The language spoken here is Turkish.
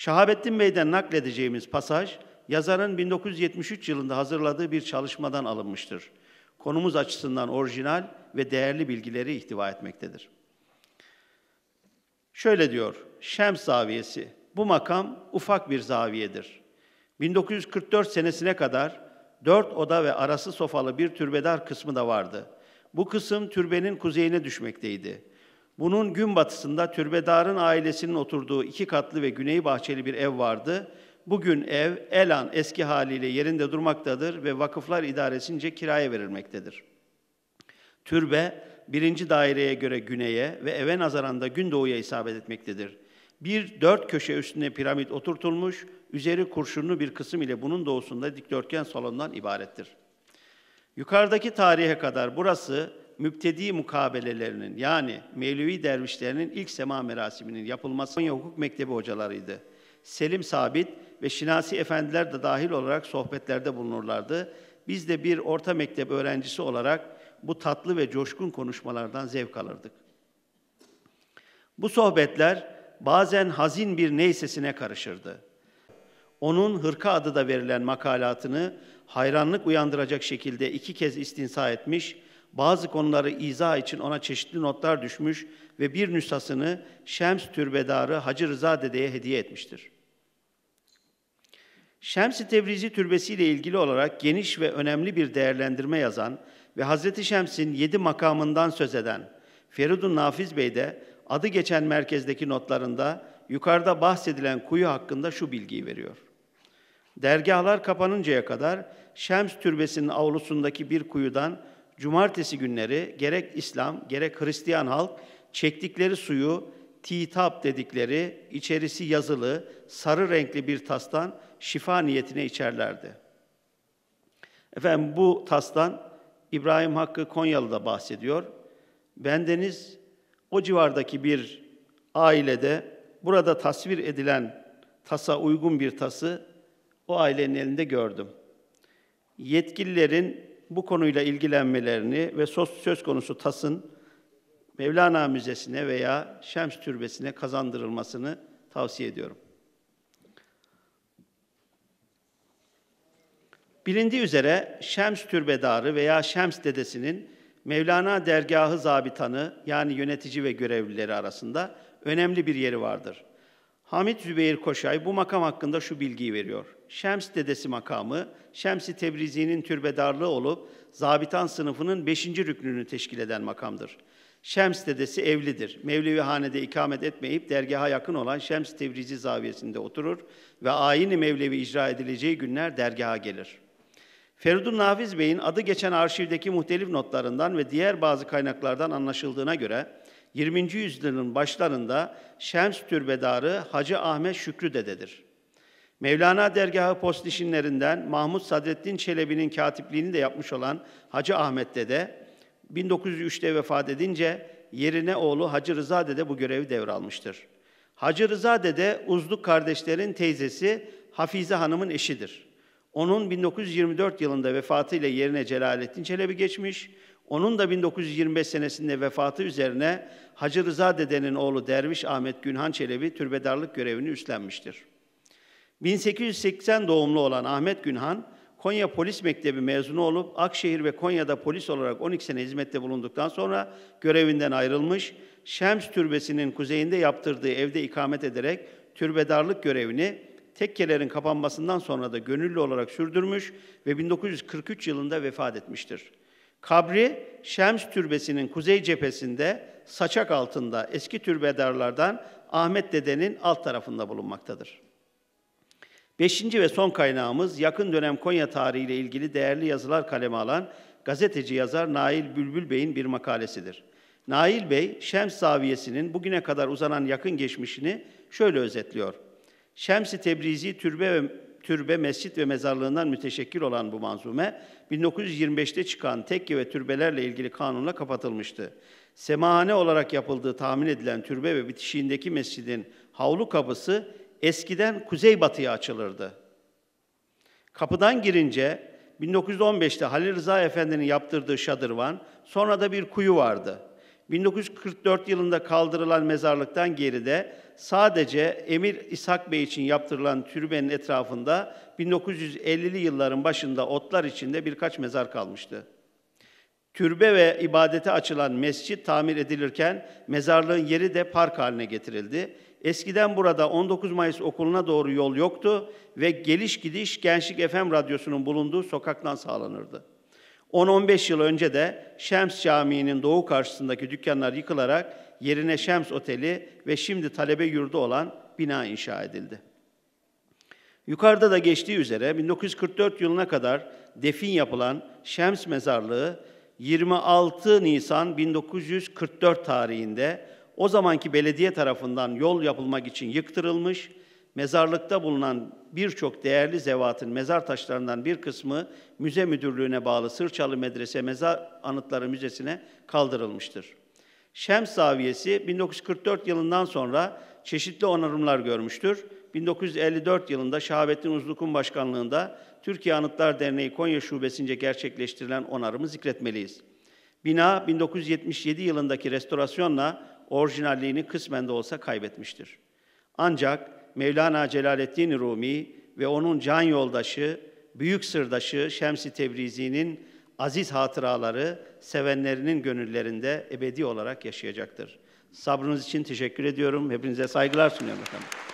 Şahabettin Bey'den nakledeceğimiz pasaj, yazarın 1973 yılında hazırladığı bir çalışmadan alınmıştır. Konumuz açısından orijinal ve değerli bilgileri ihtiva etmektedir. Şöyle diyor, Şems zaviyesi, bu makam ufak bir zaviyedir. 1944 senesine kadar dört oda ve arası sofalı bir türbedar kısmı da vardı. Bu kısım türbenin kuzeyine düşmekteydi. Bunun gün batısında türbedarın ailesinin oturduğu iki katlı ve güney bahçeli bir ev vardı. Bugün ev Elan eski haliyle yerinde durmaktadır ve vakıflar idaresince kiraya verilmektedir. Türbe birinci daireye göre güneye ve eve nazaran da doğuya isabet etmektedir. Bir dört köşe üstüne piramit oturtulmuş, üzeri kurşunlu bir kısım ile bunun doğusunda dikdörtgen salondan ibarettir. Yukarıdaki tarihe kadar burası müptedi mukabelelerinin yani Mevlevi dervişlerinin ilk sema merasiminin yapılması Konya Hukuk Mektebi hocalarıydı. Selim Sabit ve Şinasi Efendiler de dahil olarak sohbetlerde bulunurlardı. Biz de bir orta mektep öğrencisi olarak bu tatlı ve coşkun konuşmalardan zevk alırdık. Bu sohbetler bazen hazin bir ney sesine karışırdı. Onun hırka adı da verilen makalatını hayranlık uyandıracak şekilde iki kez istinsa etmiş, bazı konuları izah için ona çeşitli notlar düşmüş ve bir nüshasını Şems Türbedarı Hacı Rıza Dede'ye hediye etmiştir. Şems-i Tebrizi Türbesi ile ilgili olarak geniş ve önemli bir değerlendirme yazan ve Hazreti Şems'in yedi makamından söz eden Feridun Nafiz Bey de adı geçen merkezdeki notlarında yukarıda bahsedilen kuyu hakkında şu bilgiyi veriyor. Dergahlar kapanıncaya kadar Şems Türbesi'nin avlusundaki bir kuyudan cumartesi günleri gerek İslam gerek Hristiyan halk çektikleri suyu titap dedikleri içerisi yazılı sarı renkli bir tastan şifa niyetine içerlerdi. Efendim bu tastan İbrahim Hakkı Konyalı'da bahsediyor. Bendeniz o civardaki bir ailede burada tasvir edilen tasa uygun bir tası o ailenin elinde gördüm. Yetkililerin bu konuyla ilgilenmelerini ve söz konusu TAS'ın Mevlana Müzesi'ne veya Şems Türbesi'ne kazandırılmasını tavsiye ediyorum. Bilindiği üzere Şems Türbedarı veya Şems Dedesi'nin Mevlana dergahı zabitanı yani yönetici ve görevlileri arasında önemli bir yeri vardır. Hamit Zübeyir Koşay bu makam hakkında şu bilgiyi veriyor. Şems dedesi makamı, Şems-i Tebrizi'nin türbedarlığı olup zabitan sınıfının beşinci rüknünü teşkil eden makamdır. Şems dedesi evlidir. Mevlevi hanede ikamet etmeyip dergaha yakın olan Şems Tebrizi zaviyesinde oturur ve ayini Mevlevi icra edileceği günler dergaha gelir. Feridun Nafiz Bey'in adı geçen arşivdeki muhtelif notlarından ve diğer bazı kaynaklardan anlaşıldığına göre 20. yüzyılın başlarında Şems Türbedarı Hacı Ahmet Şükrü dededir. Mevlana dergahı postişinlerinden Mahmut Sadrettin Çelebi'nin katipliğini de yapmış olan Hacı Ahmet Dede, 1903'te vefat edince yerine oğlu Hacı Rıza Dede bu görevi devralmıştır. Hacı Rıza Dede, Uzluk kardeşlerin teyzesi Hafize Hanım'ın eşidir. Onun 1924 yılında vefatıyla yerine Celalettin Çelebi geçmiş, onun da 1925 senesinde vefatı üzerine Hacı Rıza dedenin oğlu Derviş Ahmet Günhan Çelebi türbedarlık görevini üstlenmiştir. 1880 doğumlu olan Ahmet Günhan, Konya Polis Mektebi mezunu olup Akşehir ve Konya'da polis olarak 12 sene hizmette bulunduktan sonra görevinden ayrılmış, Şems Türbesi'nin kuzeyinde yaptırdığı evde ikamet ederek türbedarlık görevini tekkelerin kapanmasından sonra da gönüllü olarak sürdürmüş ve 1943 yılında vefat etmiştir. Kabri Şems Türbesi'nin kuzey cephesinde saçak altında eski türbedarlardan Ahmet Dede'nin alt tarafında bulunmaktadır. Beşinci ve son kaynağımız yakın dönem Konya tarihiyle ilgili değerli yazılar kaleme alan gazeteci yazar Nail Bülbül Bey'in bir makalesidir. Nail Bey, Şems zaviyesinin bugüne kadar uzanan yakın geçmişini şöyle özetliyor. Şems-i Tebrizi Türbe ve türbe, mescit ve mezarlığından müteşekkil olan bu manzume, 1925'te çıkan tekke ve türbelerle ilgili kanunla kapatılmıştı. Semahane olarak yapıldığı tahmin edilen türbe ve bitişiğindeki mescidin havlu kapısı eskiden kuzeybatıya açılırdı. Kapıdan girince 1915'te Halil Rıza Efendi'nin yaptırdığı şadırvan, sonra da bir kuyu vardı. 1944 yılında kaldırılan mezarlıktan geride sadece Emir İshak Bey için yaptırılan türbenin etrafında 1950'li yılların başında otlar içinde birkaç mezar kalmıştı. Türbe ve ibadete açılan mescit tamir edilirken mezarlığın yeri de park haline getirildi. Eskiden burada 19 Mayıs okuluna doğru yol yoktu ve geliş gidiş Gençlik FM radyosunun bulunduğu sokaktan sağlanırdı. 10-15 yıl önce de Şems Camii'nin doğu karşısındaki dükkanlar yıkılarak yerine Şems Oteli ve şimdi talebe yurdu olan bina inşa edildi. Yukarıda da geçtiği üzere 1944 yılına kadar defin yapılan Şems Mezarlığı 26 Nisan 1944 tarihinde o zamanki belediye tarafından yol yapılmak için yıktırılmış, mezarlıkta bulunan birçok değerli zevatın mezar taşlarından bir kısmı müze müdürlüğüne bağlı Sırçalı Medrese Mezar Anıtları Müzesi'ne kaldırılmıştır. Şems Zaviyesi 1944 yılından sonra çeşitli onarımlar görmüştür. 1954 yılında Şahabettin Uzluk'un başkanlığında Türkiye Anıtlar Derneği Konya Şubesi'nce gerçekleştirilen onarımı zikretmeliyiz. Bina 1977 yılındaki restorasyonla orijinalliğini kısmen de olsa kaybetmiştir. Ancak Mevlana Celaleddin Rumi ve onun can yoldaşı, büyük sırdaşı Şemsi Tebrizi'nin aziz hatıraları sevenlerinin gönüllerinde ebedi olarak yaşayacaktır. Sabrınız için teşekkür ediyorum. Hepinize saygılar sunuyorum efendim.